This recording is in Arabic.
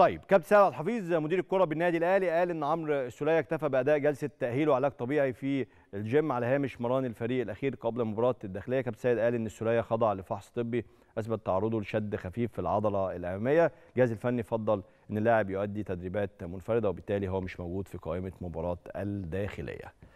طيب كابتن سعد عبد الحفيظ مدير الكره بالنادي الاهلي قال ان عمرو السوليه اكتفى باداء جلسه تاهيل وعلاج طبيعي في الجيم على هامش مران الفريق الاخير قبل مباراه الداخليه كابتن سعد قال ان السوليه خضع لفحص طبي اثبت تعرضه لشد خفيف في العضله الاماميه الجهاز الفني فضل ان اللاعب يؤدي تدريبات منفرده وبالتالي هو مش موجود في قائمه مباراه الداخليه